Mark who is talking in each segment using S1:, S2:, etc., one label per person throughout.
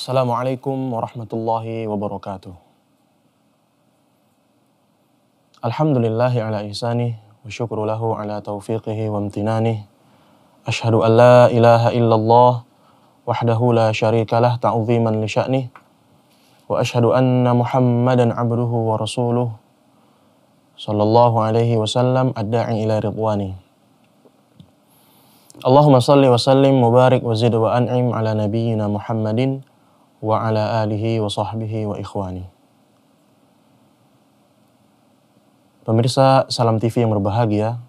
S1: Assalamualaikum warahmatullahi wabarakatuh. Alhamdulillahi ala ihsanih wa syukru lahu ala taufiqihi wa amtinanih. Ashhadu an la ilaha illallah wahdahu la syarika lah ta'ziman li sya'nih. Wa ashhadu anna Muhammadan abduhu wa rasuluh sallallahu alaihi wasallam ad ila ridwani. Allahumma salli wa sallim mubarik wa zid wa an'im ala nabiyyina Muhammadin wa ala alihi wa sahbihi wa ikhwani. Pemirsa Salam TV yang berbahagia,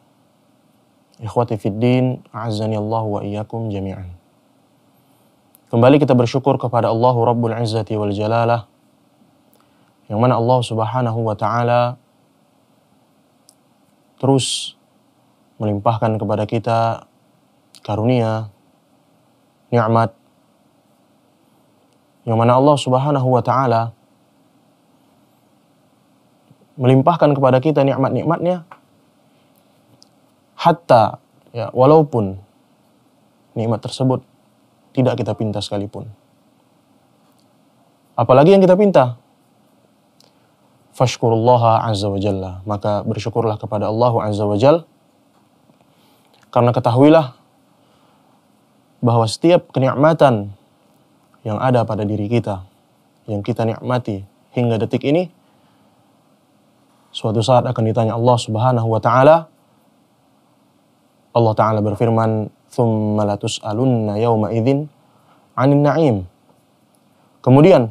S1: ikhwati fiddin, a'azzani Allah wa iyakum jami'an. Kembali kita bersyukur kepada Allah Rabbul Izzati wal Jalalah yang mana Allah Subhanahu wa taala terus melimpahkan kepada kita karunia, nikmat yang mana Allah Subhanahu wa taala melimpahkan kepada kita nikmat-nikmatnya hatta ya walaupun nikmat tersebut tidak kita pinta sekalipun apalagi yang kita pinta fashkurullaha azza wa jalla maka bersyukurlah kepada Allah azza wa jalla karena ketahuilah bahwa setiap kenikmatan yang ada pada diri kita, yang kita nikmati hingga detik ini, suatu saat akan ditanya Allah Subhanahu wa taala. Allah taala berfirman, latus'alunna idzin 'anil Kemudian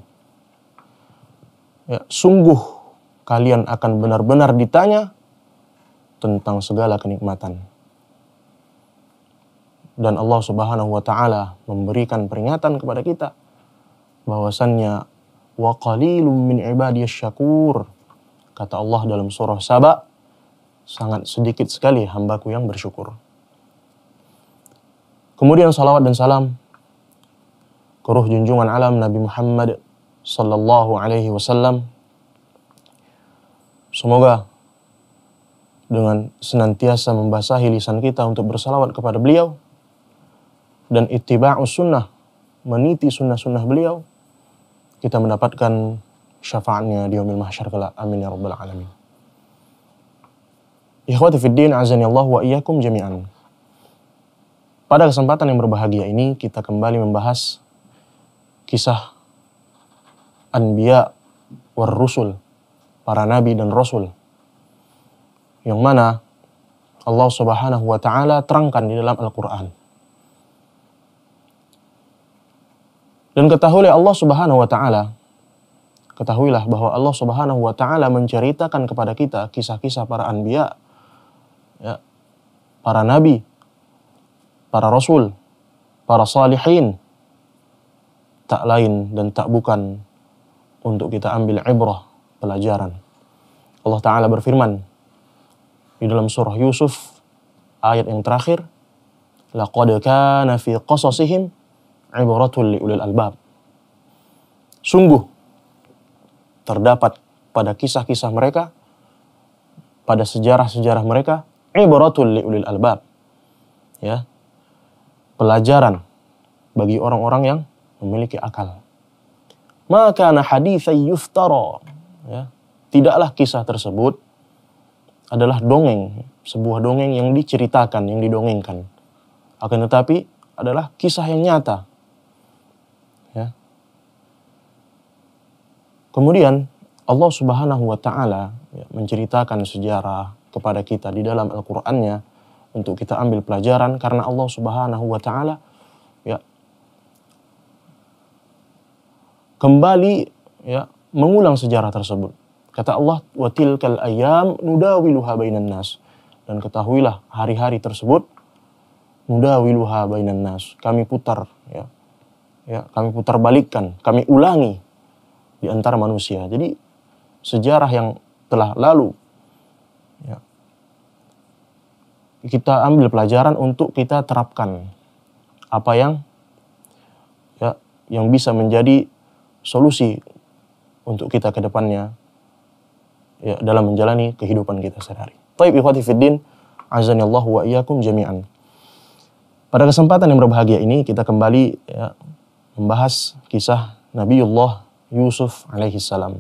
S1: ya, sungguh kalian akan benar-benar ditanya tentang segala kenikmatan. Dan Allah Subhanahu wa taala memberikan peringatan kepada kita bahwasannya wa qalilum min ibadiyas syakur. Kata Allah dalam surah Saba, sangat sedikit sekali hambaku yang bersyukur. Kemudian salawat dan salam keruh junjungan alam Nabi Muhammad sallallahu alaihi wasallam. Semoga dengan senantiasa membasahi lisan kita untuk bersalawat kepada beliau dan ittiba'us sunnah, meniti sunnah-sunnah beliau, kita mendapatkan syafaatnya di yaumil mahsyar kelak. Amin ya rabbal alamin. Ikhwati fid din azani Allah wa iyyakum jami'an. Pada kesempatan yang berbahagia ini kita kembali membahas kisah anbiya war rusul, para nabi dan rasul. Yang mana Allah Subhanahu wa taala terangkan di dalam Al-Qur'an. Dan ketahuilah Allah Subhanahu wa taala ketahuilah bahwa Allah Subhanahu wa taala menceritakan kepada kita kisah-kisah para anbiya ya, para nabi, para rasul, para salihin tak lain dan tak bukan untuk kita ambil ibrah pelajaran. Allah taala berfirman di dalam surah Yusuf ayat yang terakhir laqad kana fi qasasihim ibaratun liulil albab. Sungguh terdapat pada kisah-kisah mereka, pada sejarah-sejarah mereka, ibaratun liulil albab. Ya. Pelajaran bagi orang-orang yang memiliki akal. Maka kana haditsan yuftara. Ya. Tidaklah kisah tersebut adalah dongeng, sebuah dongeng yang diceritakan, yang didongengkan. Akan tetapi adalah kisah yang nyata Kemudian Allah Subhanahu wa taala ya, menceritakan sejarah kepada kita di dalam Al-Qur'annya untuk kita ambil pelajaran karena Allah Subhanahu wa taala ya kembali ya mengulang sejarah tersebut. Kata Allah, "Wa tilkal ayyam nudawiluha bainan nas." Dan ketahuilah hari-hari tersebut nudawiluha bainan nas. Kami putar ya. Ya, kami putar balikkan, kami ulangi di antara manusia. Jadi sejarah yang telah lalu ya, kita ambil pelajaran untuk kita terapkan apa yang ya yang bisa menjadi solusi untuk kita ke depannya ya, dalam menjalani kehidupan kita sehari-hari. Taib ikhwati fiddin, azani wa jami'an. Pada kesempatan yang berbahagia ini kita kembali ya, membahas kisah Nabiullah Yusuf alaihissalam.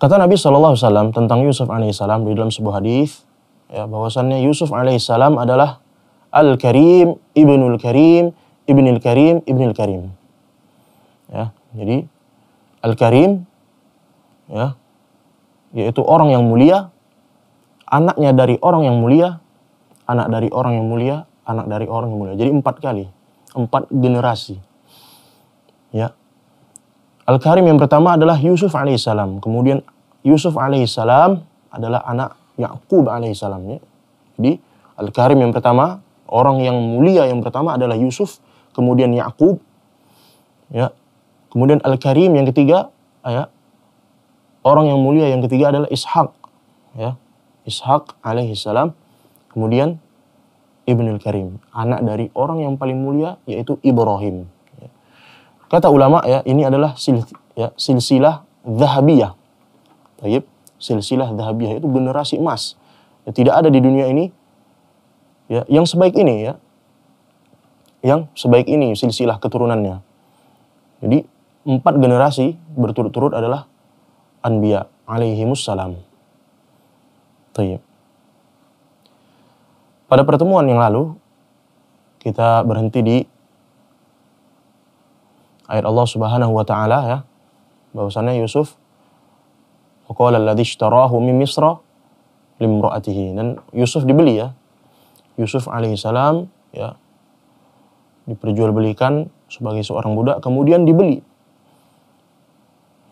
S1: Kata Nabi saw tentang Yusuf alaihissalam di dalam sebuah hadis, ya, bahwasannya Yusuf alaihissalam adalah al Karim, ibnul Karim, ibnil Karim, ibnil Karim. Ya, jadi al Karim, ya, yaitu orang yang mulia, anaknya dari orang yang mulia, anak dari orang yang mulia, anak dari orang yang mulia. Jadi empat kali, empat generasi. Ya. Al-Karim yang pertama adalah Yusuf alaihissalam. Kemudian Yusuf alaihissalam adalah anak Yakub alaihissalam. Ya. Jadi Al-Karim yang pertama, orang yang mulia yang pertama adalah Yusuf, kemudian Yakub. Ya. Kemudian Al-Karim yang ketiga, ah, ya. Orang yang mulia yang ketiga adalah Ishak. Ya. Ishak alaihissalam. Kemudian Ibnul Karim, anak dari orang yang paling mulia yaitu Ibrahim Kata ulama ya, ini adalah sil, ya, silsilah zahabiyah. Taib, silsilah zahabiyah itu generasi emas. Ya, tidak ada di dunia ini ya yang sebaik ini ya. Yang sebaik ini silsilah keturunannya. Jadi empat generasi berturut-turut adalah anbiya alaihi salam. Taib. Pada pertemuan yang lalu kita berhenti di ayat Allah Subhanahu wa taala ya bahwasanya Yusuf qala alladhi ishtarahu min Misra limra'atihi dan Yusuf dibeli ya Yusuf alaihissalam ya diperjualbelikan sebagai seorang budak kemudian dibeli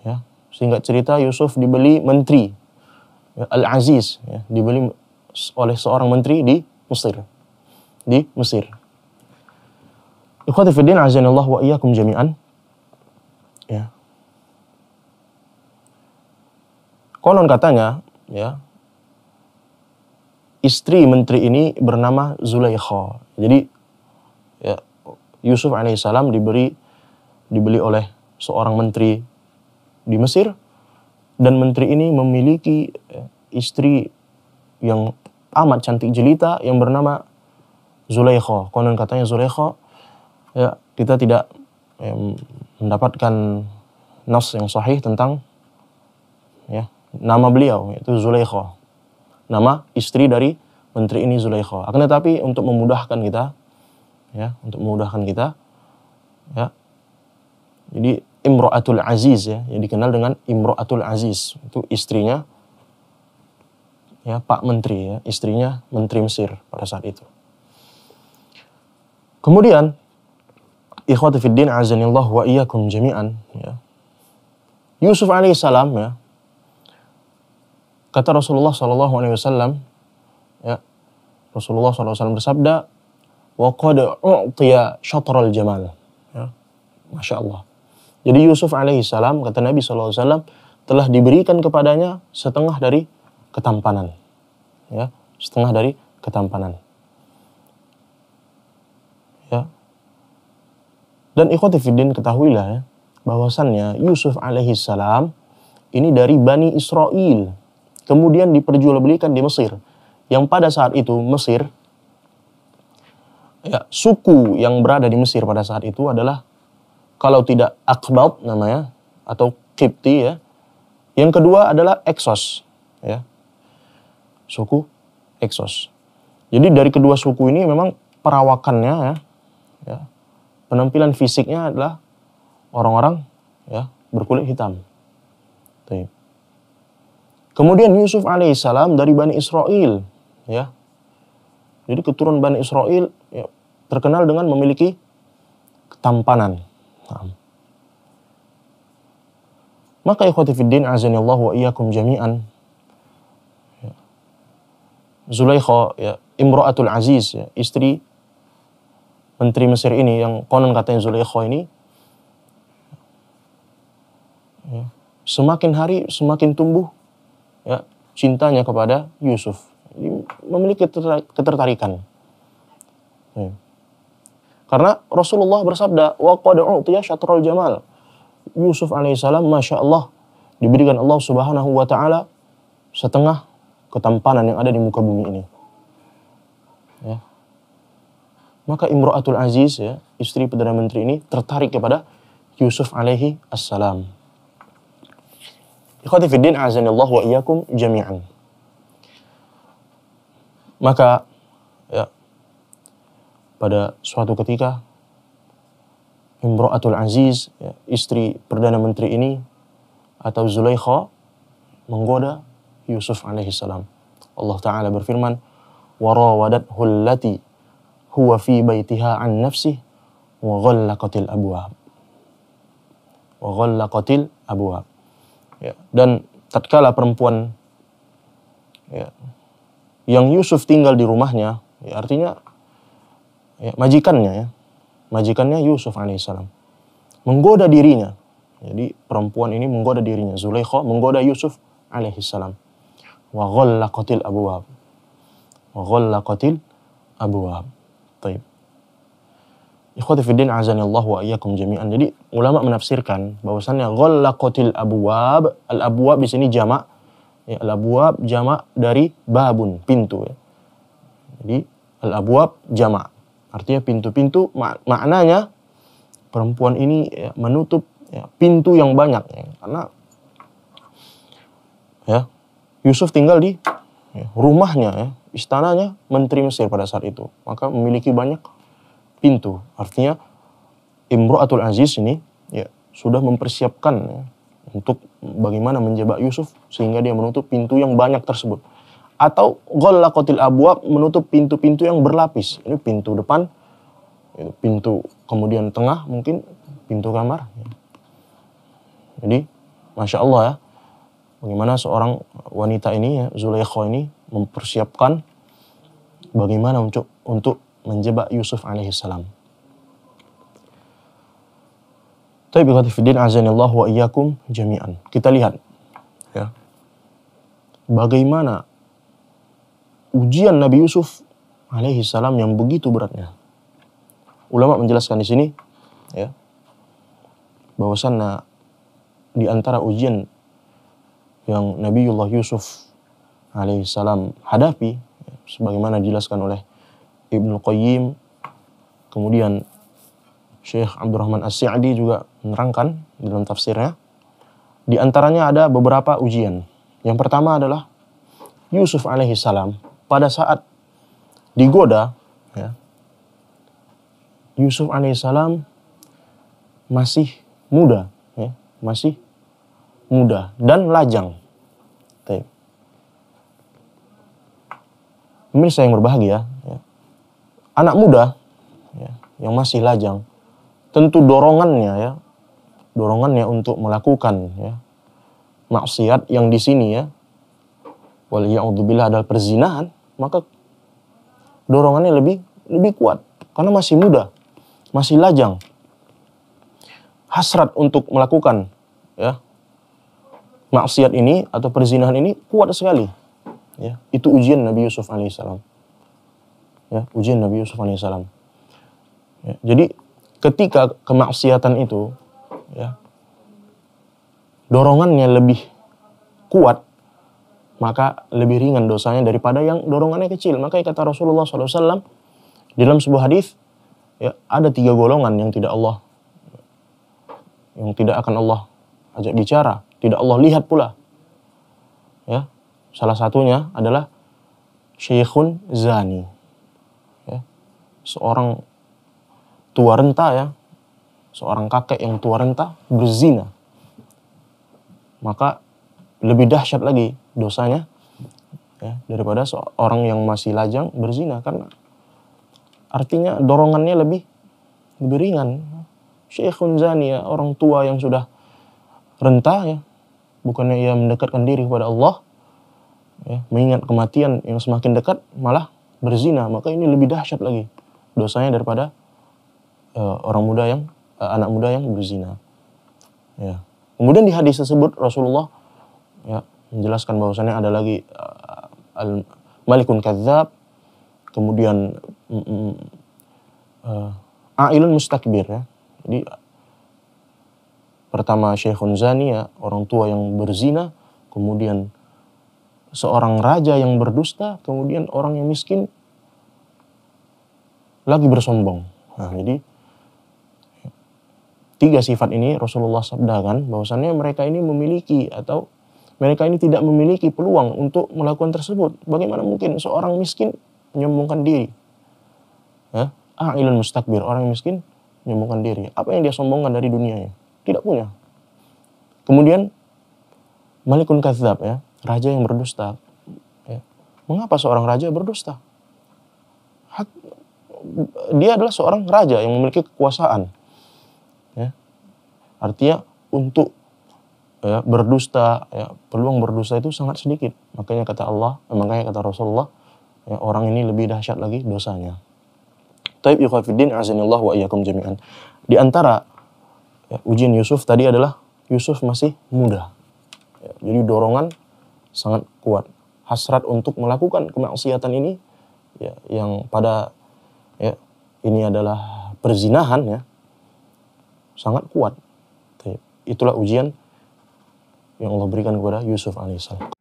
S1: ya Sehingga cerita Yusuf dibeli menteri ya, Al Aziz ya, dibeli oleh seorang menteri di Mesir di Mesir Ikhwati fiddin azanillah wa iyyakum jami'an Ya. Konon katanya, ya, istri menteri ini bernama Zulaikha. Jadi ya, Yusuf alaihissalam diberi dibeli oleh seorang menteri di Mesir dan menteri ini memiliki ya, istri yang amat cantik jelita yang bernama Zulaikha. Konon katanya Zulaikha ya kita tidak ya, mendapatkan nas yang sahih tentang ya nama beliau yaitu Zulaikha. Nama istri dari menteri ini Zulaikha. Akan tetapi untuk memudahkan kita ya, untuk memudahkan kita ya. Jadi Imro'atul Aziz ya, yang dikenal dengan Imro'atul Aziz itu istrinya ya Pak Menteri ya, istrinya Menteri Mesir pada saat itu. Kemudian ikhwati fiddin azanillah wa iyyakum jami'an ya. Yusuf alaihissalam ya kata Rasulullah sallallahu alaihi wasallam ya Rasulullah SAW bersabda wa qad u'tiya syatrul jamal ya Masya Allah jadi Yusuf alaihissalam kata Nabi SAW telah diberikan kepadanya setengah dari ketampanan ya setengah dari ketampanan Dan ikhwatifidin ketahuilah ya, bahwasannya Yusuf alaihissalam ini dari Bani Israel. Kemudian diperjualbelikan di Mesir. Yang pada saat itu Mesir, ya, suku yang berada di Mesir pada saat itu adalah kalau tidak Akbab namanya, atau Kipti ya. Yang kedua adalah Exos. Ya. Suku Exos. Jadi dari kedua suku ini memang perawakannya ya, penampilan fisiknya adalah orang-orang ya berkulit hitam. Kemudian Yusuf alaihissalam dari Bani Israel, ya. Jadi keturunan Bani Israel ya, terkenal dengan memiliki ketampanan. Nah. Maka ikhwati fiddin azanillahu wa iyyakum jami'an. Ya. Zulaikha ya, imra'atul aziz ya, istri menteri Mesir ini yang konon katanya Zulekho ini ya, semakin hari semakin tumbuh ya, cintanya kepada Yusuf. Jadi, memiliki ketertarikan. Ya. Karena Rasulullah bersabda, wa syatrul jamal. Yusuf alaihissalam, Masya Allah, diberikan Allah subhanahu wa ta'ala setengah ketampanan yang ada di muka bumi ini. Maka Imro'atul Aziz ya, istri Perdana Menteri ini tertarik kepada Yusuf alaihi assalam. Ikhwati azanillah wa iyyakum jami'an. Maka ya, pada suatu ketika Imro'atul Aziz, ya, istri Perdana Menteri ini atau Zulaikha menggoda Yusuf alaihi salam. Allah Ta'ala berfirman, وَرَوَدَتْهُ الَّتِي huwa fi baitiha an nafsi wa ghallaqatil abwab. Wa ghallaqatil abwab. Ya. Dan tatkala perempuan ya, yang Yusuf tinggal di rumahnya, ya artinya ya, majikannya ya, majikannya Yusuf alaihissalam menggoda dirinya. Jadi perempuan ini menggoda dirinya, Zulaikha menggoda Yusuf alaihissalam. Wa ghallaqatil abwab. Wa ghallaqatil abwab. Ikhwati fiddin azanillahu wa iyyakum jami'an. Jadi ulama menafsirkan bahwasannya ghallaqatil abwab, al abwab di sini jamak ya, al abwab jamak dari babun, pintu ya. Jadi al abwab jamak. Artinya pintu-pintu mak maknanya perempuan ini ya, menutup ya, pintu yang banyak ya. karena ya Yusuf tinggal di ya, rumahnya ya, istananya menteri Mesir pada saat itu, maka memiliki banyak pintu. Artinya Imru'atul Aziz ini ya sudah mempersiapkan ya, untuk bagaimana menjebak Yusuf sehingga dia menutup pintu yang banyak tersebut. Atau ghollaqatil abwab menutup pintu-pintu yang berlapis. Ini pintu depan, pintu kemudian tengah mungkin pintu kamar. Jadi Masya Allah ya, bagaimana seorang wanita ini ya, ini mempersiapkan bagaimana untuk untuk menjebak Yusuf alaihissalam. Tapi ikhwatifidin azanillah wa iyyakum jami'an. Kita lihat ya. Bagaimana ujian Nabi Yusuf alaihi salam yang begitu beratnya. Ulama menjelaskan di sini ya bahwasannya di antara ujian yang Nabiullah Yusuf alaihi salam hadapi ya, sebagaimana dijelaskan oleh Ibnu Qayyim, kemudian Syekh Abdurrahman As-Sa'di juga menerangkan dalam tafsirnya. Di antaranya ada beberapa ujian. Yang pertama adalah Yusuf alaihi salam pada saat digoda, ya, Yusuf alaihissalam masih muda, ya, masih muda dan lajang. Pemirsa yang berbahagia, ya anak muda ya, yang masih lajang, tentu dorongannya ya, dorongannya untuk melakukan ya, maksiat yang di sini ya, waliyahudzubillah adalah perzinahan, maka dorongannya lebih lebih kuat karena masih muda, masih lajang, hasrat untuk melakukan ya maksiat ini atau perzinahan ini kuat sekali. Ya, itu ujian Nabi Yusuf alaihissalam ya ujian Nabi Yusuf alaihissalam ya, jadi ketika kemaksiatan itu ya dorongannya lebih kuat maka lebih ringan dosanya daripada yang dorongannya kecil Maka kata Rasulullah SAW dalam sebuah hadis ya ada tiga golongan yang tidak Allah yang tidak akan Allah ajak bicara tidak Allah lihat pula ya salah satunya adalah syekhun zani seorang tua renta ya, seorang kakek yang tua renta berzina, maka lebih dahsyat lagi dosanya ya, daripada seorang yang masih lajang berzina karena artinya dorongannya lebih lebih ringan. Syekhun zani ya, orang tua yang sudah renta ya, bukannya ia mendekatkan diri kepada Allah, ya, mengingat kematian yang semakin dekat malah berzina, maka ini lebih dahsyat lagi dosanya daripada uh, orang muda yang uh, anak muda yang berzina. Ya. Kemudian di hadis tersebut Rasulullah ya menjelaskan bahwasanya ada lagi uh, al malikun kadzab kemudian uh, ailun mustakbir ya. Jadi pertama syekhun zani ya, orang tua yang berzina, kemudian seorang raja yang berdusta, kemudian orang yang miskin lagi bersombong. Nah, jadi tiga sifat ini Rasulullah sabdakan bahwasannya mereka ini memiliki atau mereka ini tidak memiliki peluang untuk melakukan tersebut. Bagaimana mungkin seorang miskin menyombongkan diri? Ya? ilmu mustakbir, orang miskin menyombongkan diri. Apa yang dia sombongkan dari dunianya? Tidak punya. Kemudian Malikun Kadzab ya, raja yang berdusta. Ya. Mengapa seorang raja berdusta? dia adalah seorang raja yang memiliki kekuasaan. Ya. Artinya untuk ya, berdusta, ya, peluang berdusta itu sangat sedikit. Makanya kata Allah, eh, makanya kata Rasulullah, ya, orang ini lebih dahsyat lagi dosanya. Taib yukhafiddin azinillah wa iyakum jami'an. Di antara ya, ujian Yusuf tadi adalah Yusuf masih muda. Ya, jadi dorongan sangat kuat. Hasrat untuk melakukan kemaksiatan ini ya, yang pada ya ini adalah perzinahan ya sangat kuat. Itulah ujian yang Allah berikan kepada Yusuf alaihissalam.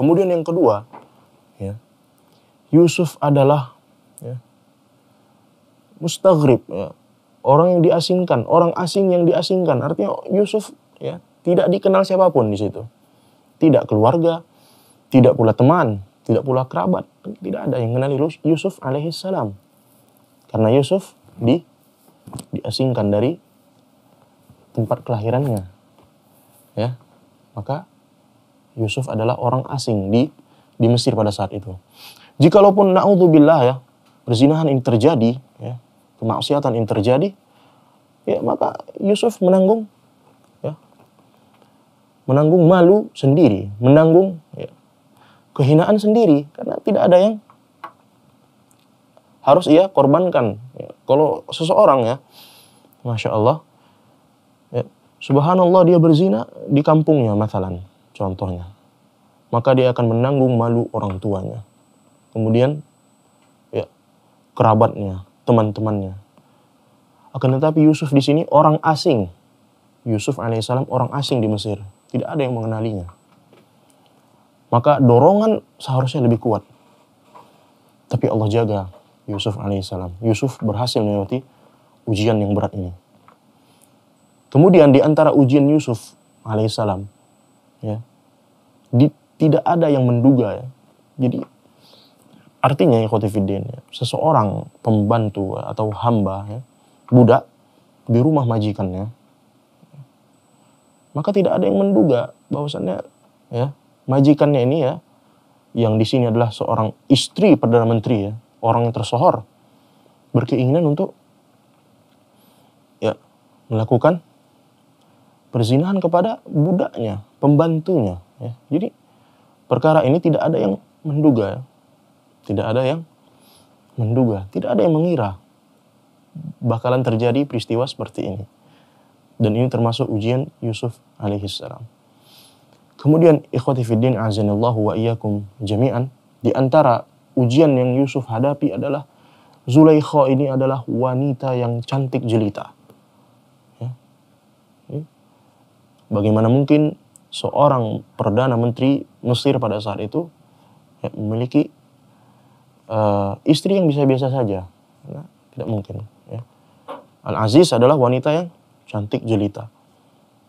S1: Kemudian yang kedua, ya, Yusuf adalah ya, mustaghrib, ya, orang yang diasingkan, orang asing yang diasingkan. Artinya Yusuf ya tidak dikenal siapapun di situ. Tidak keluarga, tidak pula teman, tidak pula kerabat, tidak ada yang mengenali Yusuf alaihissalam, Karena Yusuf di diasingkan dari tempat kelahirannya. Ya. Maka Yusuf adalah orang asing di di Mesir pada saat itu. Jikalaupun naudzubillah ya, perzinahan ini terjadi, ya, kemaksiatan ini terjadi, ya maka Yusuf menanggung ya, menanggung malu sendiri, menanggung ya, kehinaan sendiri karena tidak ada yang harus ia korbankan. Ya, kalau seseorang ya, masya Allah, ya, subhanallah dia berzina di kampungnya, masalahnya contohnya. Maka dia akan menanggung malu orang tuanya. Kemudian ya kerabatnya, teman-temannya. Akan tetapi Yusuf di sini orang asing. Yusuf alaihissalam orang asing di Mesir. Tidak ada yang mengenalinya. Maka dorongan seharusnya lebih kuat. Tapi Allah jaga Yusuf alaihissalam. Yusuf berhasil melewati ujian yang berat ini. Kemudian di antara ujian Yusuf alaihissalam, ya, di, tidak ada yang menduga ya. Jadi artinya ya khotifidin ya, seseorang pembantu atau hamba ya, budak di rumah majikannya maka tidak ada yang menduga bahwasannya ya majikannya ini ya yang di sini adalah seorang istri perdana menteri ya orang yang tersohor berkeinginan untuk ya melakukan perzinahan kepada budaknya pembantunya Ya, jadi perkara ini tidak ada yang menduga, ya. tidak ada yang menduga, tidak ada yang mengira bakalan terjadi peristiwa seperti ini. Dan ini termasuk ujian Yusuf alaihissalam. Kemudian ikhwati fiddin azanillahu wa iyyakum jami'an. Di antara ujian yang Yusuf hadapi adalah Zulaikha ini adalah wanita yang cantik jelita. Ya. Bagaimana mungkin seorang perdana menteri Mesir pada saat itu ya, memiliki uh, istri yang bisa-biasa saja. Nah, tidak mungkin. Ya. Al-Aziz adalah wanita yang cantik jelita.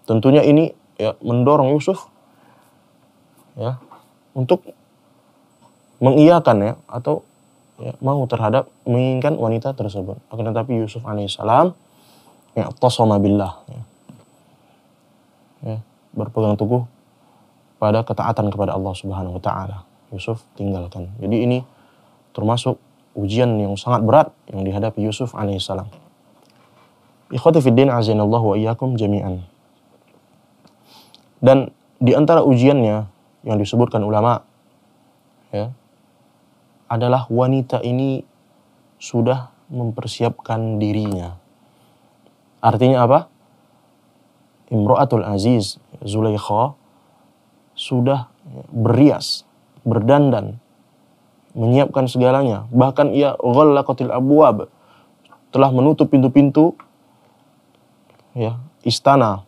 S1: Tentunya ini ya, mendorong Yusuf ya, untuk mengiyakan ya atau ya, mau terhadap menginginkan wanita tersebut. Akan tetapi Yusuf alaihissalam ya tasoma billah ya, berpegang teguh pada ketaatan kepada Allah Subhanahu wa taala. Yusuf tinggalkan. Jadi ini termasuk ujian yang sangat berat yang dihadapi Yusuf alaihissalam. Ikhwati fiddin azinallahu wa iyyakum jami'an. Dan di antara ujiannya yang disebutkan ulama ya adalah wanita ini sudah mempersiapkan dirinya. Artinya apa? Imro'atul Aziz Zulaikha sudah berias, berdandan, menyiapkan segalanya. Bahkan ia ghallaqatil abwab, telah menutup pintu-pintu ya, istana.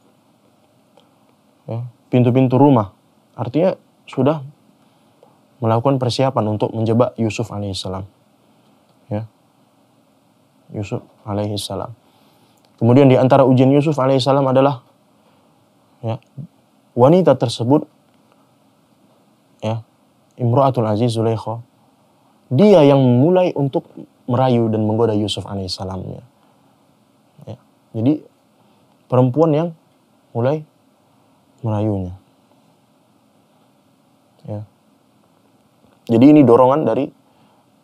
S1: Ya, pintu-pintu ya, rumah. Artinya sudah melakukan persiapan untuk menjebak Yusuf alaihissalam. Ya. Yusuf alaihissalam. Kemudian di antara ujian Yusuf alaihissalam adalah ya wanita tersebut ya Imro'atul Aziz Zulaikha dia yang mulai untuk merayu dan menggoda Yusuf ya. ya. jadi perempuan yang mulai merayunya ya jadi ini dorongan dari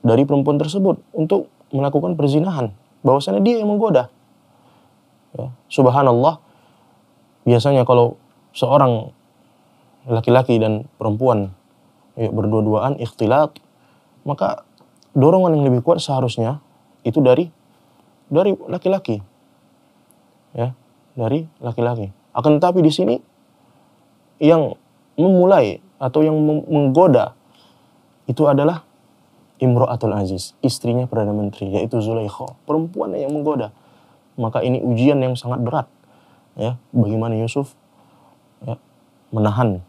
S1: dari perempuan tersebut untuk melakukan perzinahan bahwasanya dia yang menggoda ya. subhanallah biasanya kalau seorang laki-laki dan perempuan ya, berdua-duaan ikhtilat, maka dorongan yang lebih kuat seharusnya itu dari dari laki-laki. Ya, dari laki-laki. Akan tetapi di sini yang memulai atau yang menggoda itu adalah Imro'atul Aziz, istrinya Perdana Menteri, yaitu Zulaikho. perempuan yang menggoda. Maka ini ujian yang sangat berat ya bagaimana Yusuf ya, menahan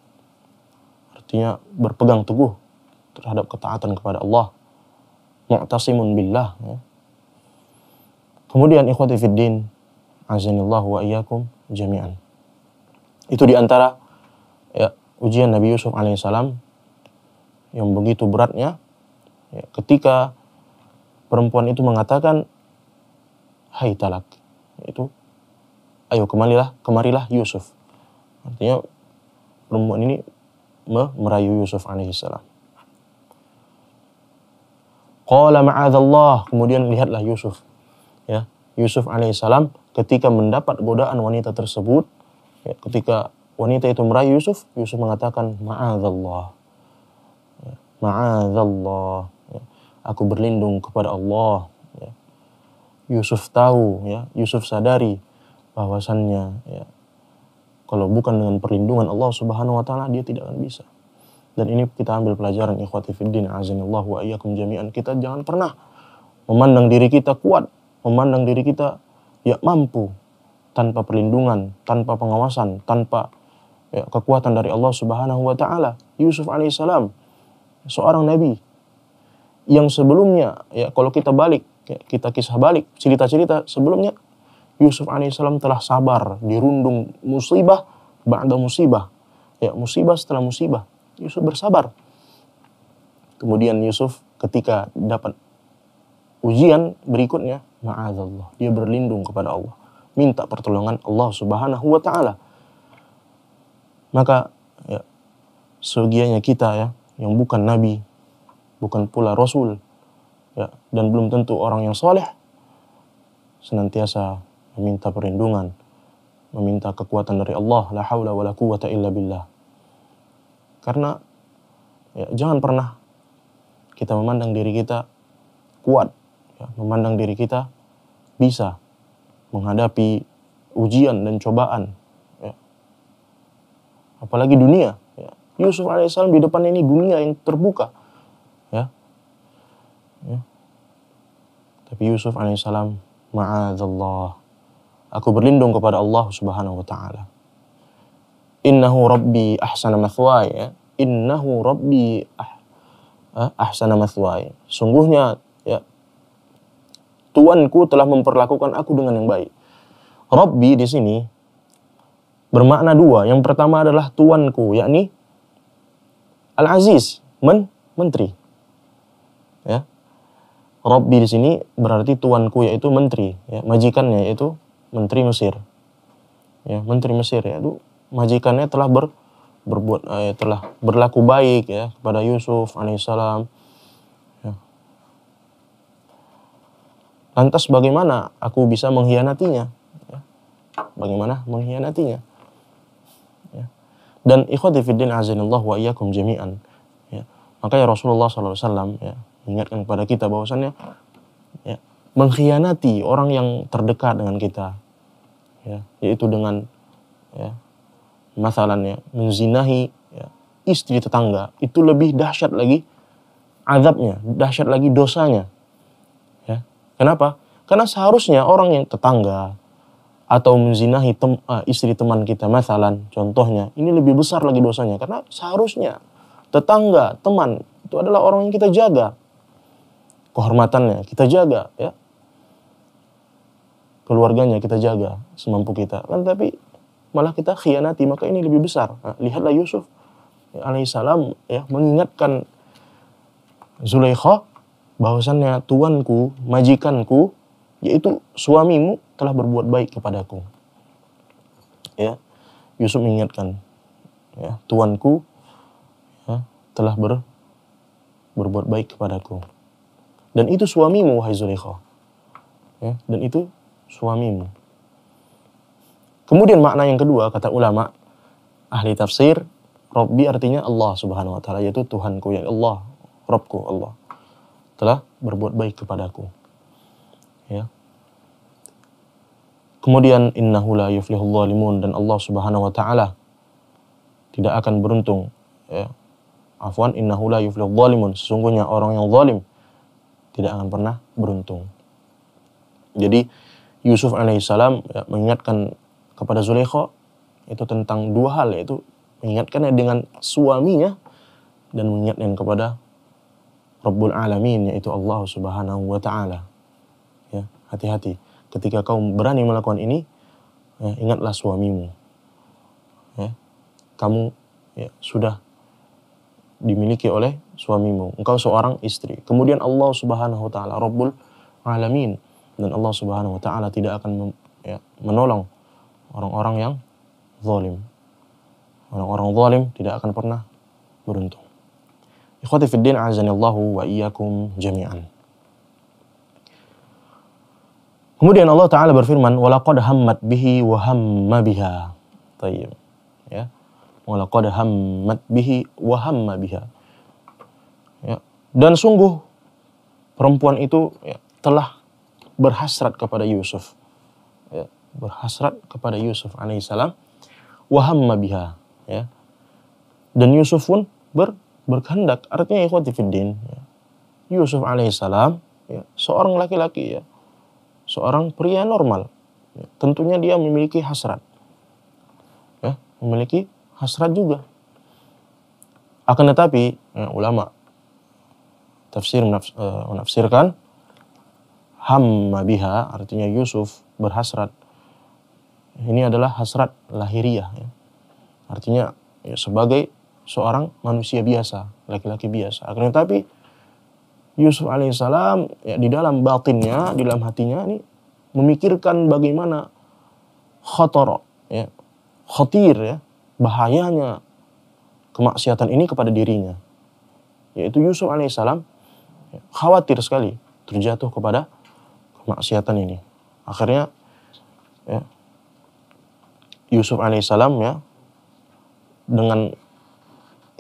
S1: artinya berpegang teguh terhadap ketaatan kepada Allah mu'tasimun billah ya. kemudian ikhwati fiddin azanillah wa iyyakum jami'an itu diantara ya, ujian Nabi Yusuf alaihissalam yang begitu beratnya ya, ketika perempuan itu mengatakan hai talak itu ayo kemarilah, kemarilah Yusuf. Artinya perempuan ini merayu Yusuf alaihissalam. Qala ma'adallah. Kemudian lihatlah Yusuf. Ya, Yusuf alaihissalam ketika mendapat godaan wanita tersebut, ya, ketika wanita itu merayu Yusuf, Yusuf mengatakan ma'adallah. Ya, ma'adallah. Ya, aku berlindung kepada Allah. Ya, Yusuf tahu, ya, Yusuf sadari bahwasannya ya kalau bukan dengan perlindungan Allah Subhanahu wa taala dia tidak akan bisa. Dan ini kita ambil pelajaran ikhwati fiddin azanillah wa iyyakum jami'an. Kita jangan pernah memandang diri kita kuat, memandang diri kita ya mampu tanpa perlindungan, tanpa pengawasan, tanpa ya, kekuatan dari Allah Subhanahu wa taala. Yusuf alaihissalam seorang nabi yang sebelumnya ya kalau kita balik ya, kita kisah balik cerita-cerita sebelumnya Yusuf alaihissalam telah sabar dirundung musibah ba'da musibah. Ya, musibah setelah musibah. Yusuf bersabar. Kemudian Yusuf ketika dapat ujian berikutnya, ma'azallah, dia berlindung kepada Allah, minta pertolongan Allah Subhanahu wa taala. Maka ya, sebagiannya kita ya yang bukan nabi, bukan pula rasul, ya, dan belum tentu orang yang soleh senantiasa meminta perlindungan, meminta kekuatan dari Allah, la haula wa la quwata illa billah. Karena ya, jangan pernah kita memandang diri kita kuat, ya, memandang diri kita bisa menghadapi ujian dan cobaan. Ya. Apalagi dunia. Ya. Yusuf alaihissalam di depan ini dunia yang terbuka. Ya. ya. Tapi Yusuf alaihissalam, ma'adallah, Aku berlindung kepada Allah Subhanahu wa taala. Innahu Rabbi ahsana mathwaya. Innahu Rabbi ah, ah ahsana mathwaya. Sungguhnya ya Tuanku telah memperlakukan aku dengan yang baik. Rabbi di sini bermakna dua. Yang pertama adalah tuanku, yakni Al-Aziz, men menteri. Ya. Rabbi di sini berarti tuanku yaitu menteri, ya, majikannya yaitu menteri Mesir. Ya, menteri Mesir ya, itu majikannya telah ber, berbuat eh, telah berlaku baik ya kepada Yusuf alaihissalam. Ya. Lantas bagaimana aku bisa mengkhianatinya? Ya. Bagaimana mengkhianatinya? Ya. Dan ikhwati fiddin azinallahu wa iyyakum jami'an. Ya. Makanya Rasulullah SAW ya, mengingatkan kepada kita bahwasannya ya, mengkhianati orang yang terdekat dengan kita. Ya, yaitu dengan ya, masalahnya menzinahi ya, istri tetangga itu lebih dahsyat lagi azabnya, dahsyat lagi dosanya. Ya. Kenapa? Karena seharusnya orang yang tetangga atau menzinahi tem, uh, istri teman kita masalah, contohnya ini lebih besar lagi dosanya karena seharusnya tetangga, teman itu adalah orang yang kita jaga kehormatannya kita jaga ya keluarganya kita jaga semampu kita kan tapi malah kita khianati maka ini lebih besar nah, lihatlah Yusuf ya, alaihissalam ya mengingatkan Zulaikha bahwasannya tuanku majikanku yaitu suamimu telah berbuat baik kepadaku ya Yusuf mengingatkan ya tuanku ya, telah ber, berbuat baik kepadaku dan itu suamimu wahai Ya, dan itu suamimu. Kemudian makna yang kedua kata ulama ahli tafsir, Robbi artinya Allah Subhanahu wa taala yaitu Tuhanku ya Allah, Robku Allah telah berbuat baik kepadaku. Ya. Kemudian innahu la yuflihul zalimun dan Allah Subhanahu wa taala tidak akan beruntung ya. Afwan innahu la yuflihul zalimun sesungguhnya orang yang zalim tidak akan pernah beruntung. Jadi Yusuf alaihissalam ya, mengingatkan kepada Zulekho itu tentang dua hal yaitu mengingatkan dengan suaminya dan mengingatkan kepada Rabbul Alamin yaitu Allah Subhanahu wa taala. Ya, hati-hati ketika kau berani melakukan ini ya, ingatlah suamimu. Ya, kamu ya, sudah dimiliki oleh suamimu. Engkau seorang istri. Kemudian Allah Subhanahu wa taala Rabbul alamin dan Allah Subhanahu wa taala tidak akan ya, menolong orang-orang yang zalim. Orang-orang zalim tidak akan pernah beruntung. Ikhwati fid din azanillahu wa iyyakum jami'an. Kemudian Allah Ta'ala berfirman, وَلَقَدْ هَمَّتْ بِهِ وَهَمَّ بِهَا Tayyib. Ya. Walaqad hammat bihi wa hamma biha. Ya. Dan sungguh perempuan itu ya, telah berhasrat kepada Yusuf. Ya, berhasrat kepada Yusuf alaihissalam. Wa hamma biha. Ya. Dan Yusuf pun ber, berkehendak. Artinya ikhwati fiddin. Ya. Yusuf alaihissalam ya, seorang laki-laki ya. Seorang pria normal. Ya, tentunya dia memiliki hasrat. Ya, memiliki hasrat juga. Akan tetapi uh, ulama tafsir menafs, eh, menafsirkan hamma biha artinya Yusuf berhasrat. Ini adalah hasrat lahiriah. Ya. Artinya ya, sebagai seorang manusia biasa, laki-laki biasa. Akan tetapi Yusuf alaihissalam ya, di dalam batinnya, di dalam hatinya ini memikirkan bagaimana khotor, ya, khotir ya, bahayanya kemaksiatan ini kepada dirinya. Yaitu Yusuf alaihissalam ya, khawatir sekali terjatuh kepada kemaksiatan ini. Akhirnya ya, Yusuf alaihissalam ya dengan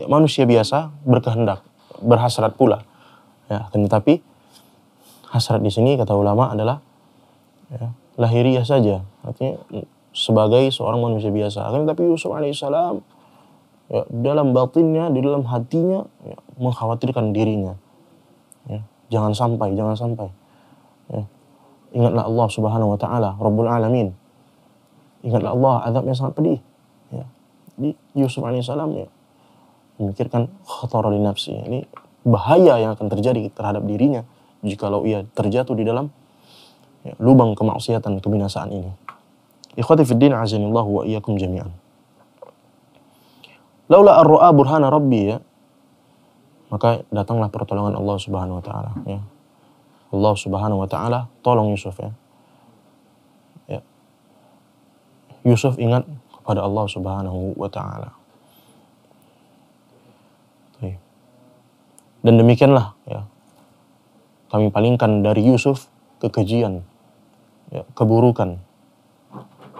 S1: ya, manusia biasa berkehendak berhasrat pula. Ya, tetapi hasrat di sini kata ulama adalah ya, lahiriah saja. Artinya sebagai seorang manusia biasa. Akan tapi Yusuf alaihissalam ya, dalam batinnya, di dalam hatinya ya, mengkhawatirkan dirinya. Ya, jangan sampai, jangan sampai. Ya. Ingatlah Allah Subhanahu wa taala, Rabbul alamin. Ingatlah Allah, azabnya sangat pedih. Ya. Jadi Yusuf alaihissalam ya memikirkan khatara di nafsi. Ini bahaya yang akan terjadi terhadap dirinya jikalau ia terjatuh di dalam ya, lubang kemaksiatan kebinasaan ini. Ikhwati fi din azanillah wa iyyakum jami'an. Laula ar-ru'a burhana rabbi ya. Maka datanglah pertolongan Allah Subhanahu wa taala ya. Allah Subhanahu wa taala tolong Yusuf ya. ya. Yusuf ingat kepada Allah Subhanahu wa taala. Dan demikianlah ya. Kami palingkan dari Yusuf kekejian, ya, keburukan,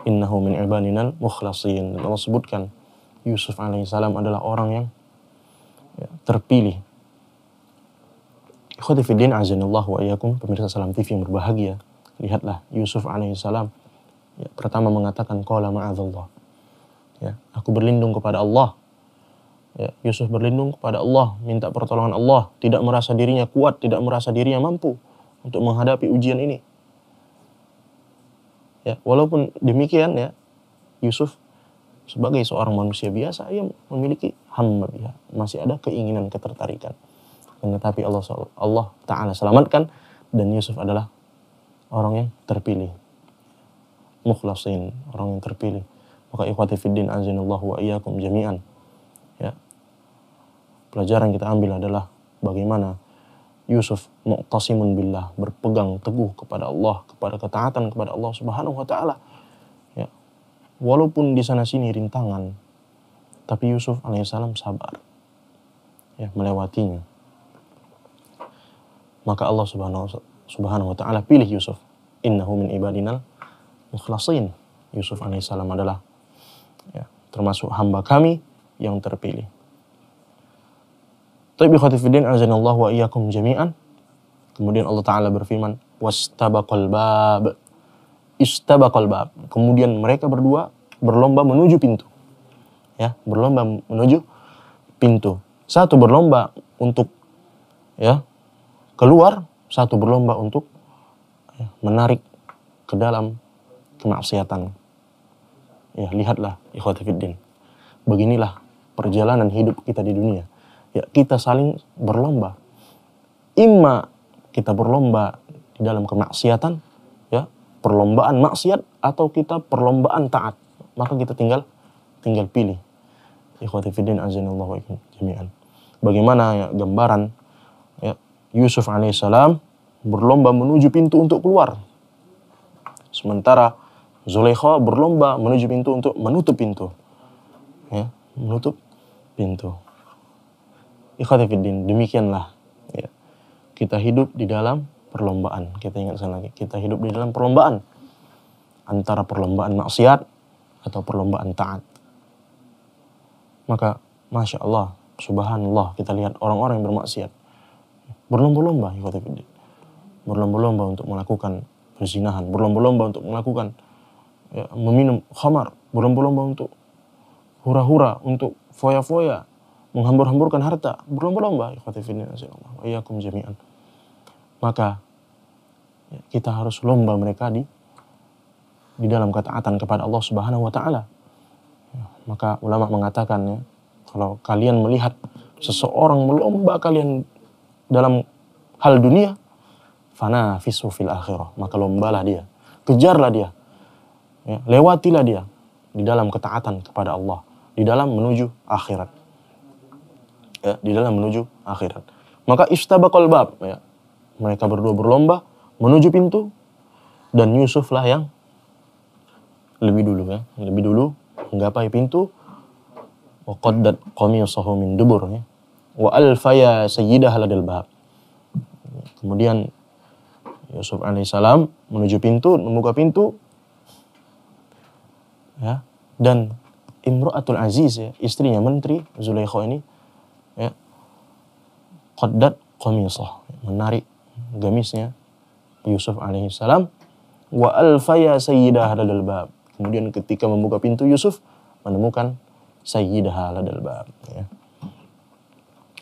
S1: innahu min ibaninal mukhlasin. Dan Allah sebutkan Yusuf alaihissalam adalah orang yang ya, terpilih. Ikhwatifidin azanillah wa iyakum, pemirsa Salam TV yang berbahagia. Lihatlah Yusuf alaihissalam ya, pertama mengatakan qala ma'adzallah. Ya, aku berlindung kepada Allah. Ya, Yusuf berlindung kepada Allah, minta pertolongan Allah, tidak merasa dirinya kuat, tidak merasa dirinya mampu untuk menghadapi ujian ini Ya, walaupun demikian ya, Yusuf sebagai seorang manusia biasa ia memiliki hamba ya. masih ada keinginan ketertarikan. Dan tetapi Allah Allah taala selamatkan dan Yusuf adalah orang yang terpilih. Mukhlasin, orang yang terpilih. Maka ikhwati fiddin anzinallahu wa iyyakum jami'an. Ya. Pelajaran kita ambil adalah bagaimana Yusuf mu'tasimun billah, berpegang teguh kepada Allah, kepada ketaatan kepada Allah Subhanahu wa taala. Ya. Walaupun di sana sini rintangan, tapi Yusuf alaihissalam sabar. Ya, melewatinya. Maka Allah Subhanahu Subhanahu wa taala pilih Yusuf. Innahu min ibadinal mukhlasin. Yusuf alaihissalam adalah ya, termasuk hamba kami yang terpilih. Tapi khotifuddin azanallah wa iyyakum jami'an. Kemudian Allah Ta'ala berfirman, wastabaqal bab. Istabaqal bab. Kemudian mereka berdua berlomba menuju pintu. Ya, berlomba menuju pintu. Satu berlomba untuk ya keluar, satu berlomba untuk ya, menarik ke dalam kemaksiatan. Ya, lihatlah ikhwatifiddin. Beginilah perjalanan hidup kita di dunia ya kita saling berlomba. Ima kita berlomba di dalam kemaksiatan, ya perlombaan maksiat atau kita perlombaan taat. Maka kita tinggal tinggal pilih. azinallahu jami'an. Bagaimana ya, gambaran ya, Yusuf alaihissalam berlomba menuju pintu untuk keluar. Sementara Zulaikha berlomba menuju pintu untuk menutup pintu. Ya, menutup pintu. Ikhwatifiddin, demikianlah ya. kita hidup di dalam perlombaan. Kita ingat ingatkan lagi, kita hidup di dalam perlombaan. Antara perlombaan maksiat atau perlombaan taat. Maka Masya Allah, Subhanallah kita lihat orang-orang yang bermaksiat. Berlomba-lomba, Ikhwatifiddin. Berlomba-lomba untuk melakukan perzinahan, berlomba-lomba untuk melakukan ya, meminum khamar, berlomba-lomba untuk hura-hura, untuk foya-foya,
S2: menghambur-hamburkan
S1: harta, berlomba-lomba. Ya, ya jami'an. Maka ya, kita harus lomba mereka di di dalam ketaatan kepada Allah Subhanahu wa taala. maka ulama mengatakan ya, kalau kalian melihat seseorang melomba kalian dalam hal dunia, fana fil akhirah, maka lombalah dia, kejarlah dia. Ya, lewatilah dia di dalam ketaatan kepada Allah, di dalam menuju akhirat ya, di dalam menuju akhirat. Maka istabaqal bab ya. Mereka berdua berlomba menuju pintu dan Yusuf lah yang lebih dulu ya, lebih dulu menggapai pintu wa qaddat qamisahu min dubur ya. Wa alfaya sayyidah ladal bab. Kemudian Yusuf alaihissalam menuju pintu, membuka pintu. Ya, dan Imro'atul Aziz ya, istrinya menteri Zulaikha ini ya qaddat qamisah menarik gamisnya Yusuf alaihissalam wa alfaya sayyidah ladal bab kemudian ketika membuka pintu Yusuf menemukan sayyidah ladal bab ya.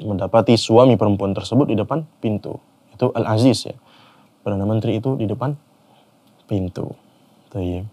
S1: mendapati suami perempuan tersebut di depan pintu itu al aziz ya perdana menteri itu di depan pintu Tayyib.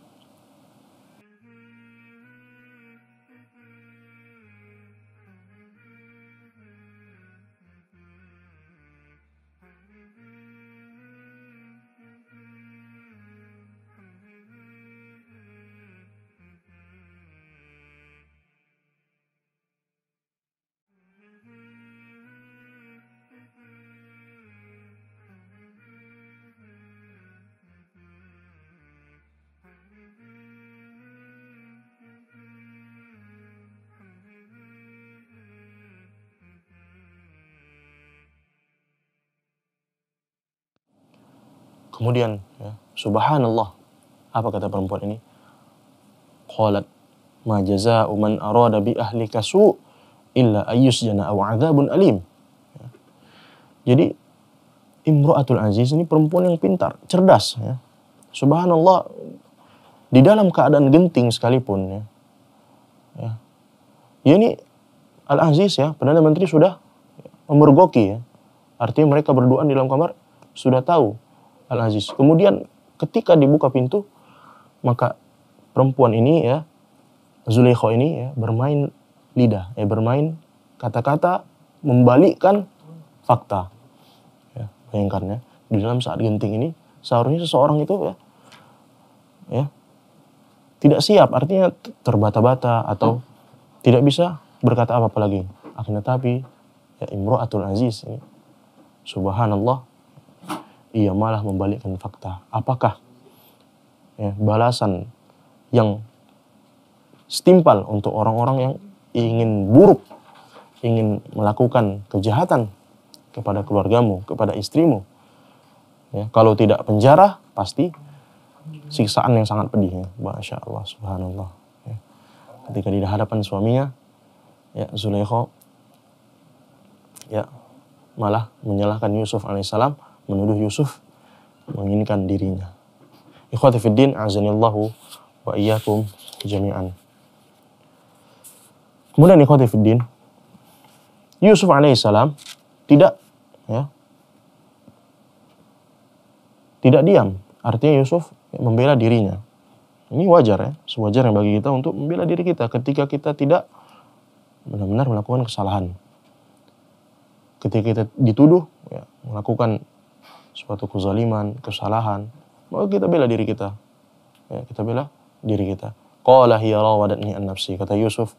S1: Kemudian, ya, subhanallah, apa kata perempuan ini? Qalat, ma jaza'u man arada bi ahli kasu' illa ayyusjana aw adzabun alim. Ya. Jadi Imro'atul Aziz ini perempuan yang pintar, cerdas ya. Subhanallah di dalam keadaan genting sekalipun ya. Ya, ya ini Al Aziz ya, Perdana Menteri sudah memergoki ya. Artinya mereka berduaan di dalam kamar sudah tahu Al-Aziz. Kemudian ketika dibuka pintu, maka perempuan ini ya, Zulekho ini ya, bermain lidah, ya, bermain kata-kata membalikkan fakta. Ya, bayangkan ya, di dalam saat genting ini seharusnya seseorang itu ya, ya tidak siap, artinya terbata-bata atau hmm. tidak bisa berkata apa-apa lagi. Akhirnya tapi ya Imro'atul Aziz ini, subhanallah ia malah membalikkan fakta. Apakah ya, balasan yang setimpal untuk orang-orang yang ingin buruk, ingin melakukan kejahatan kepada keluargamu, kepada istrimu. Ya, kalau tidak penjara, pasti siksaan yang sangat pedih. Ya. Masya Allah, subhanallah. Ya. Ketika di hadapan suaminya, ya Zulekho, ya malah menyalahkan Yusuf alaihissalam menuduh Yusuf menginginkan dirinya. Ikhwati fiddin azanillahu wa iyyakum jami'an. Kemudian ikhwati fiddin Yusuf alaihissalam tidak ya tidak diam. Artinya Yusuf membela dirinya. Ini wajar ya, sewajarnya bagi kita untuk membela diri kita ketika kita tidak benar-benar melakukan kesalahan. Ketika kita dituduh ya, melakukan suatu kezaliman, kesalahan, maka kita bela diri kita. Ya, kita bela diri kita. Qala hiya rawadatni an nafsi. Kata Yusuf,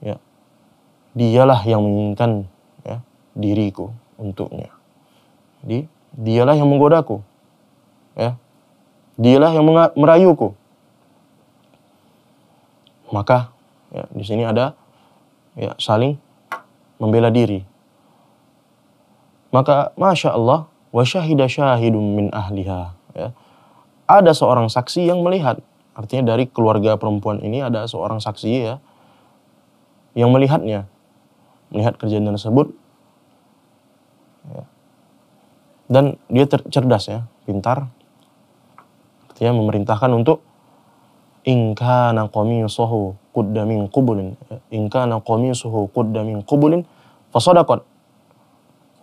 S1: ya, dialah yang menginginkan ya, diriku untuknya. Jadi, dialah yang menggodaku. Ya. Dialah yang merayuku. Maka ya, di sini ada ya, saling membela diri. Maka masya Allah wasyahida min ahliha ya. Ada seorang saksi yang melihat. Artinya dari keluarga perempuan ini ada seorang saksi ya yang melihatnya. Melihat kejadian tersebut. Ya. Dan dia cerdas ya, pintar. Artinya memerintahkan untuk ingka nakomi sohu kudda min kubulin ya, ingka nakomi sohu kudda min kubulin fasodakot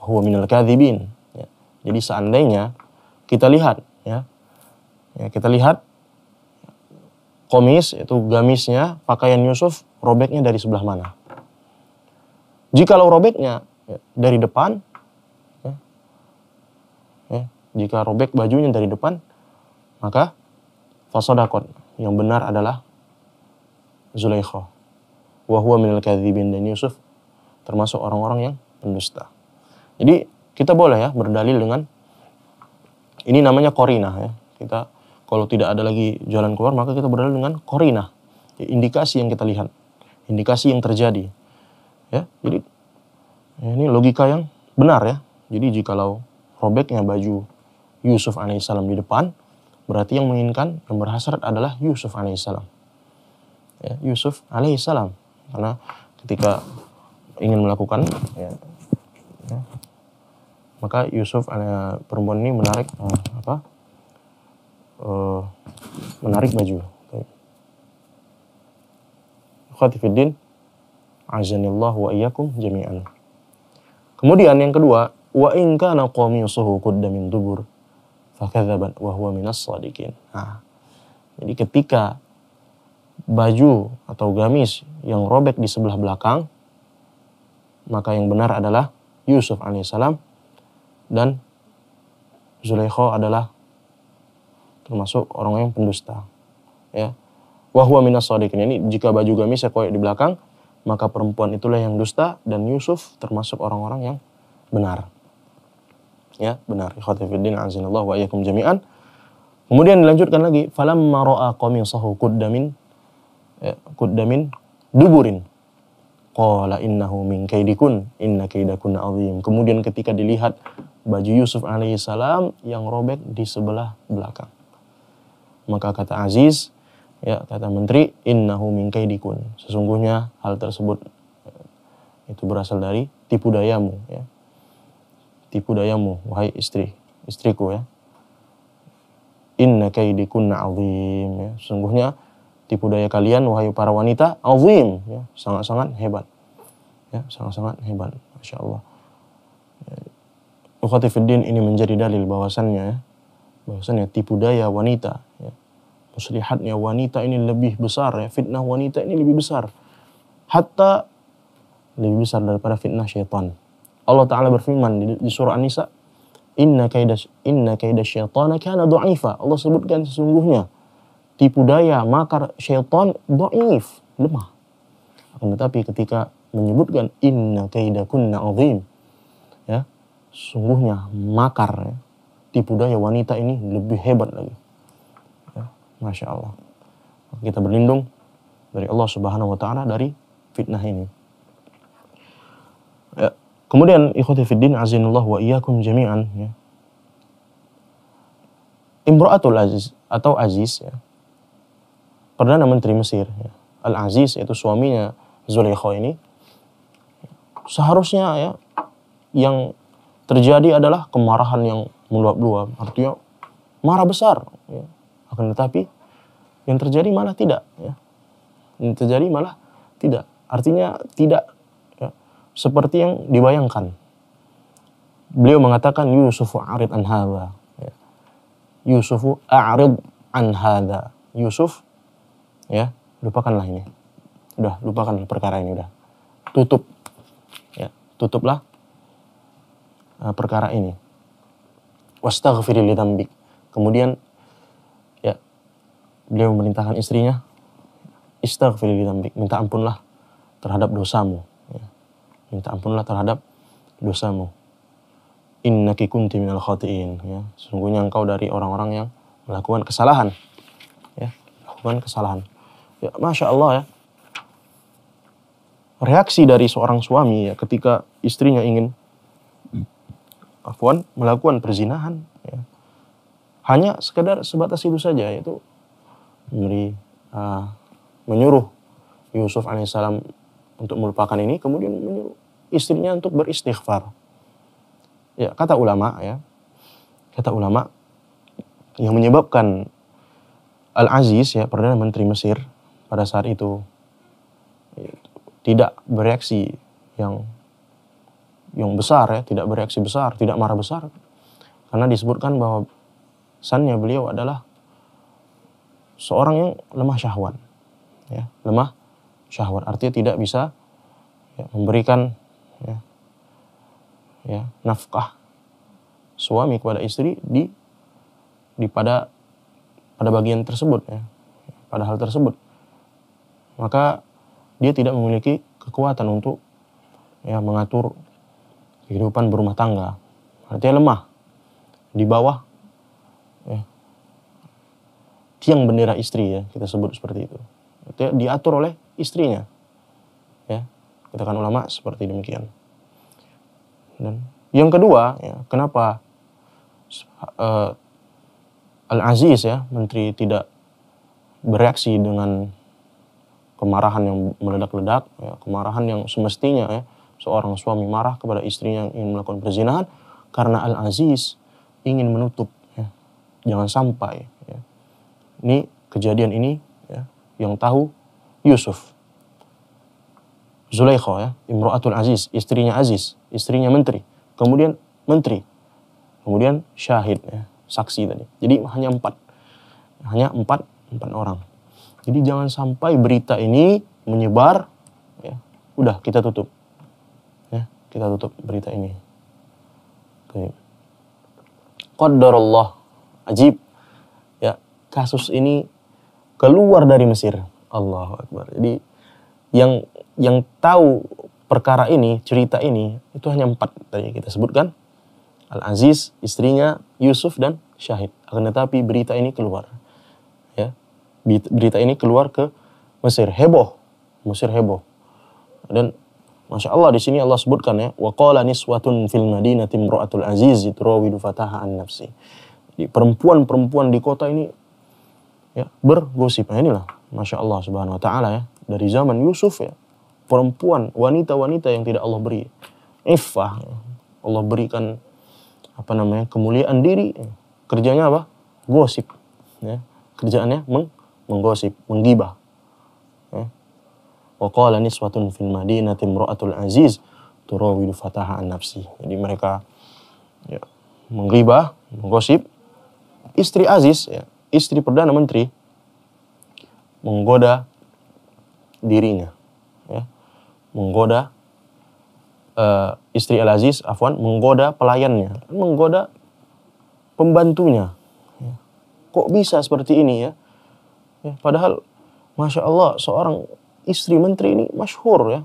S1: huwa minal kadhibin jadi seandainya kita lihat ya, ya kita lihat komis itu gamisnya pakaian Yusuf robeknya dari sebelah mana. Jikalau robeknya ya, dari depan, ya, ya, jika robek bajunya dari depan, maka fasodakot yang benar adalah Zulaikha. Wahwa minal kadhibin dan Yusuf termasuk orang-orang yang pendusta. Jadi kita boleh ya berdalil dengan ini namanya korina ya. Kita kalau tidak ada lagi jalan keluar maka kita berdalil dengan korina, indikasi yang kita lihat, indikasi yang terjadi. Ya, jadi ini logika yang benar ya. Jadi jikalau robeknya baju Yusuf alaihissalam di depan, berarti yang menginginkan dan berhasrat adalah Yusuf alaihissalam. Ya, Yusuf alaihissalam. Karena ketika ingin melakukan ya, ya, maka Yusuf uh, perempuan ini menarik uh, apa uh, menarik baju khatifiddin azanillah wa iyyakum jami'an kemudian yang kedua wa in kana qamisuhu qudda min dubur fakadzaban wa huwa minas shadiqin nah, jadi ketika baju atau gamis yang robek di sebelah belakang maka yang benar adalah Yusuf alaihissalam dan Zulaikha adalah termasuk orang yang pendusta. Ya. Wahwa minas sadiqin. Ini jika baju gamis saya koyak di belakang, maka perempuan itulah yang dusta dan Yusuf termasuk orang-orang yang benar. Ya, benar. Ikhwatifiddin azinallahu wa iyyakum jami'an. Kemudian dilanjutkan lagi, Falam maroa qamisahu quddamin ya, quddamin duburin. Qala innahu min kaidikun, inna kaidakun azim. Kemudian ketika dilihat baju Yusuf alaihissalam yang robek di sebelah belakang. Maka kata Aziz, ya kata menteri, innahu min kaidikun. Sesungguhnya hal tersebut eh, itu berasal dari tipu dayamu ya. Tipu dayamu wahai istri, istriku ya. Inna kaidikunna azim ya. Sesungguhnya tipu daya kalian wahai para wanita azim ya, sangat-sangat hebat. Ya, sangat-sangat hebat. Masya Allah. Ya, Mukhatifuddin ini menjadi dalil bahwasannya ya, bahwasannya tipu daya wanita ya. muslihatnya wanita ini lebih besar ya fitnah wanita ini lebih besar hatta lebih besar daripada fitnah syaitan Allah taala berfirman di, di surah An-Nisa inna kaida inna kaida syaitana kana dha'ifa Allah sebutkan sesungguhnya tipu daya makar syaitan dhaif lemah tetapi ketika menyebutkan inna kunna azim sungguhnya makar ya, di budaya wanita ini lebih hebat lagi. Ya, Masya Allah. Kita berlindung dari Allah Subhanahu wa taala dari fitnah ini. Ya, kemudian ikhwati fiddin azinullah wa iyyakum jami'an ya. Imra'atul Aziz atau Aziz ya. Perdana Menteri Mesir ya. Al-Aziz yaitu suaminya Zulaikha ini seharusnya ya yang terjadi adalah kemarahan yang meluap-luap. Artinya marah besar. Ya. Akan tetapi yang terjadi malah tidak. Ya. Yang terjadi malah tidak. Artinya tidak ya. seperti yang dibayangkan. Beliau mengatakan Yusufu arid an hadha. Ya. Yusufu arid an hadha. Yusuf ya lupakanlah ini. Udah lupakan perkara ini udah. Tutup. Ya, tutuplah Eh, perkara ini. Wastaghfir Kemudian ya beliau memerintahkan istrinya istaghfir minta ampunlah terhadap dosamu. Ya. Minta ampunlah terhadap dosamu. Innaki kunti minal khatiin. Ya. Sesungguhnya engkau dari orang-orang yang melakukan kesalahan. Ya. Melakukan kesalahan. Ya, Masya Allah ya. Reaksi dari seorang suami ya ketika istrinya ingin afwan melakukan perzinahan ya. hanya sekedar sebatas itu saja yaitu memberi uh, menyuruh Yusuf alaihissalam untuk melupakan ini kemudian menyuruh istrinya untuk beristighfar ya kata ulama ya kata ulama yang menyebabkan Al Aziz ya perdana menteri Mesir pada saat itu ya, tidak bereaksi yang yang besar ya, tidak bereaksi besar, tidak marah besar. Karena disebutkan bahwa sannya beliau adalah seorang yang lemah syahwat. Ya, lemah syahwat artinya tidak bisa ya, memberikan ya, ya, nafkah suami kepada istri di di pada pada bagian tersebut ya, pada hal tersebut. Maka dia tidak memiliki kekuatan untuk ya mengatur kehidupan berumah tangga. Artinya lemah. Di bawah ya, tiang bendera istri ya, kita sebut seperti itu. Artinya diatur oleh istrinya. Ya, katakan ulama seperti demikian. Dan yang kedua, ya, kenapa uh, Al-Aziz ya, menteri tidak bereaksi dengan kemarahan yang meledak-ledak, ya, kemarahan yang semestinya ya, seorang suami marah kepada istrinya yang ingin melakukan perzinahan karena Al-Aziz ingin menutup. Ya. Jangan sampai. Ya. Ini kejadian ini ya, yang tahu Yusuf. Zulaikha ya, Imro'atul Aziz, istrinya Aziz, istrinya menteri. Kemudian menteri. Kemudian syahid ya, saksi tadi. Jadi hanya empat. Hanya empat, empat orang. Jadi jangan sampai berita ini menyebar. Ya, udah kita tutup kita tutup berita ini. Baik. Qadarullah. Ajib. Ya, kasus ini keluar dari Mesir. Allahu Akbar. Jadi yang yang tahu perkara ini, cerita ini, itu hanya empat tadi kita sebutkan. Al-Aziz, istrinya, Yusuf, dan Syahid. Akan tetapi berita ini keluar. Ya, berita ini keluar ke Mesir. Heboh. Mesir heboh. Dan Masya Allah di sini Allah sebutkan ya, waqala niswatun fil madinati imra'atul aziz turawidu fataha an nafsi. Di perempuan-perempuan di kota ini ya bergosip. Nah, inilah Masya Allah subhanahu wa ta'ala ya. Dari zaman Yusuf ya. Perempuan, wanita-wanita yang tidak Allah beri. Iffah. Ya. Allah berikan apa namanya kemuliaan diri. Kerjanya apa? Gosip. Ya. Kerjaannya meng menggosip, menggibah. Wa qala niswatun fil madinati imra'atul aziz turawidu fataha an nafsi. Jadi mereka ya, menggibah, menggosip istri Aziz, ya, istri perdana menteri menggoda dirinya. Ya. Menggoda uh, istri Al Aziz, Afwan, menggoda pelayannya, menggoda pembantunya. Ya. Kok bisa seperti ini ya? ya? Padahal, masya Allah, seorang istri menteri ini masyhur ya.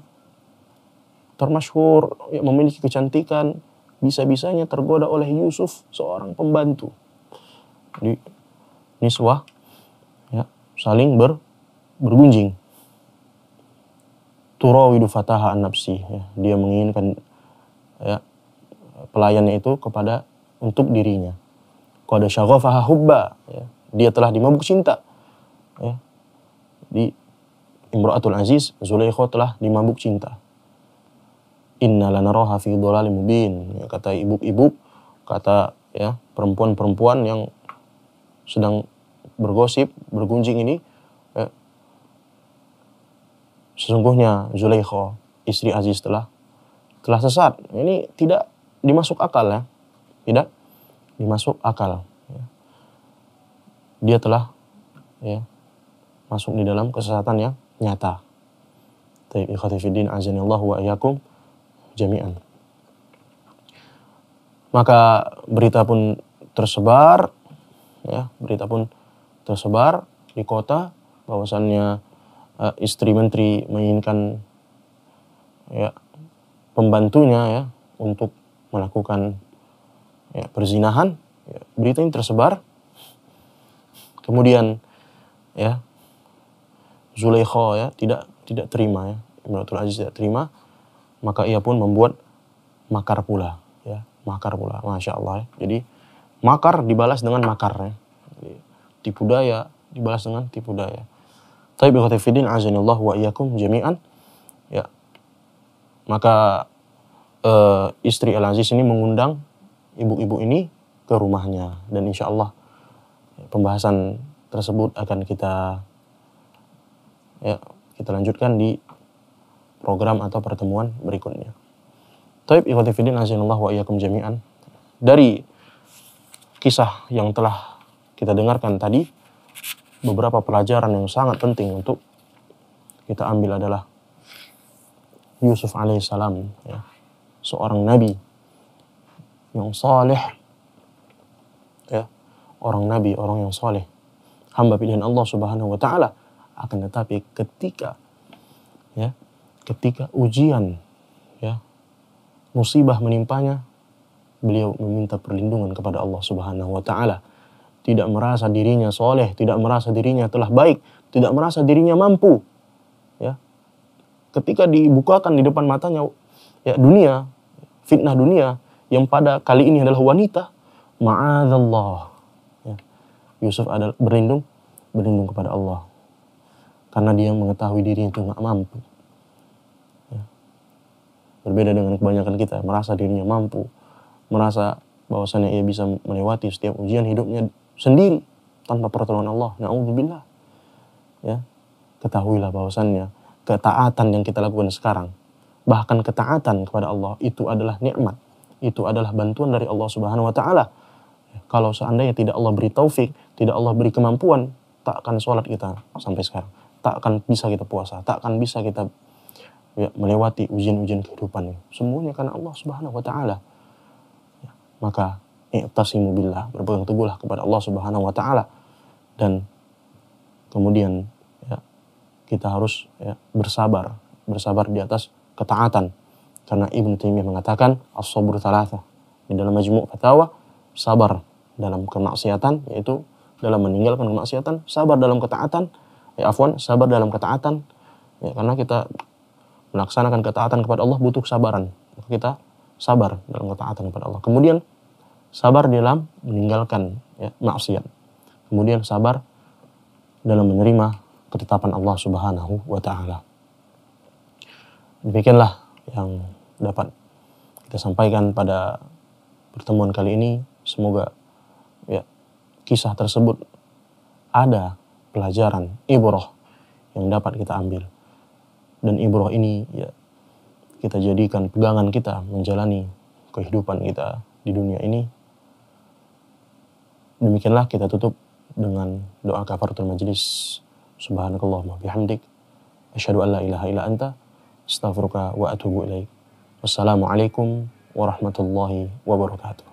S1: Termasyhur, ya, memiliki kecantikan, bisa-bisanya tergoda oleh Yusuf, seorang pembantu. Di niswa ya, saling ber, bergunjing. Turawidu fataha an nafsi, ya. dia menginginkan ya, pelayannya itu kepada untuk dirinya. Qad syaghafaha hubba, ya. dia telah dimabuk cinta. Ya. Di Imra'atul Aziz, Zulaikha telah dimabuk cinta. Inna lanaroha fi dhalalim mubin. Ya, kata ibu-ibu, kata ya perempuan-perempuan yang sedang bergosip, bergunjing ini, ya, sesungguhnya Zulaikha, istri Aziz telah telah sesat. Ini tidak dimasuk akal ya. Tidak dimasuk akal. Ya. Dia telah ya masuk di dalam kesesatan yang nyata. Taib ikhwati fiddin azanillahu wa iyakum jami'an. Maka berita pun tersebar, ya berita pun tersebar di kota bahwasannya uh, istri menteri menginginkan ya pembantunya ya untuk melakukan ya, perzinahan ya, berita ini tersebar kemudian ya Zulekho ya tidak tidak terima ya Imratul Aziz tidak terima maka ia pun membuat makar pula ya makar pula masya Allah ya. jadi makar dibalas dengan makar ya. tipu daya dibalas dengan tipu daya tapi tafidin azanillah wa iyyakum jami'an ya maka uh, istri Al Aziz ini mengundang ibu-ibu ini ke rumahnya dan insya Allah ya, pembahasan tersebut akan kita Ya, kita lanjutkan di program atau pertemuan berikutnya. Taib ikhwati fidin wa iyakum jami'an. Dari kisah yang telah kita dengarkan tadi, beberapa pelajaran yang sangat penting untuk kita ambil adalah Yusuf alaihissalam, ya, seorang nabi yang saleh, ya, orang nabi, orang yang saleh, hamba pilihan Allah subhanahu wa taala akan tetapi ketika ya, ketika ujian ya, musibah menimpanya, beliau meminta perlindungan kepada Allah Subhanahu wa taala. Tidak merasa dirinya soleh, tidak merasa dirinya telah baik, tidak merasa dirinya mampu. Ya. Ketika dibukakan di depan matanya ya dunia, fitnah dunia yang pada kali ini adalah wanita, ma'adzallah. Ya. Yusuf adalah berlindung berlindung kepada Allah karena dia mengetahui diri itu cuma mampu. Ya. Berbeda dengan kebanyakan kita, merasa dirinya mampu, merasa bahwasannya ia bisa melewati setiap ujian hidupnya sendiri tanpa pertolongan Allah. Nauzubillah. Ya. Ketahuilah bahwasannya ketaatan yang kita lakukan sekarang, bahkan ketaatan kepada Allah itu adalah nikmat. Itu adalah bantuan dari Allah Subhanahu wa taala. Ya, kalau seandainya tidak Allah beri taufik, tidak Allah beri kemampuan, tak akan sholat kita sampai sekarang tak akan bisa kita puasa, tak akan bisa kita ya, melewati ujian-ujian kehidupan ini. Semuanya karena Allah Subhanahu wa taala. Ya, maka i'tasimu billah, berpegang teguhlah kepada Allah Subhanahu wa taala dan kemudian ya, kita harus ya, bersabar, bersabar di atas ketaatan. Karena Ibnu Taimiyah mengatakan as-sabr thalatha. Di dalam majmu' fatawa sabar dalam kemaksiatan yaitu dalam meninggalkan kemaksiatan, sabar dalam ketaatan, ya afwan sabar dalam ketaatan ya karena kita melaksanakan ketaatan kepada Allah butuh kesabaran kita sabar dalam ketaatan kepada Allah kemudian sabar dalam meninggalkan ya, maksiat kemudian sabar dalam menerima ketetapan Allah Subhanahu wa taala demikianlah yang dapat kita sampaikan pada pertemuan kali ini semoga ya kisah tersebut ada pelajaran, ibroh yang dapat kita ambil. Dan ibroh ini ya kita jadikan pegangan kita menjalani kehidupan kita di dunia ini. Demikianlah kita tutup dengan doa kafaratul majlis. Subhanakallahumma bihamdik. Asyhadu an la ilaha illa anta. Astaghfiruka wa atubu ilaik. Wassalamualaikum warahmatullahi wabarakatuh.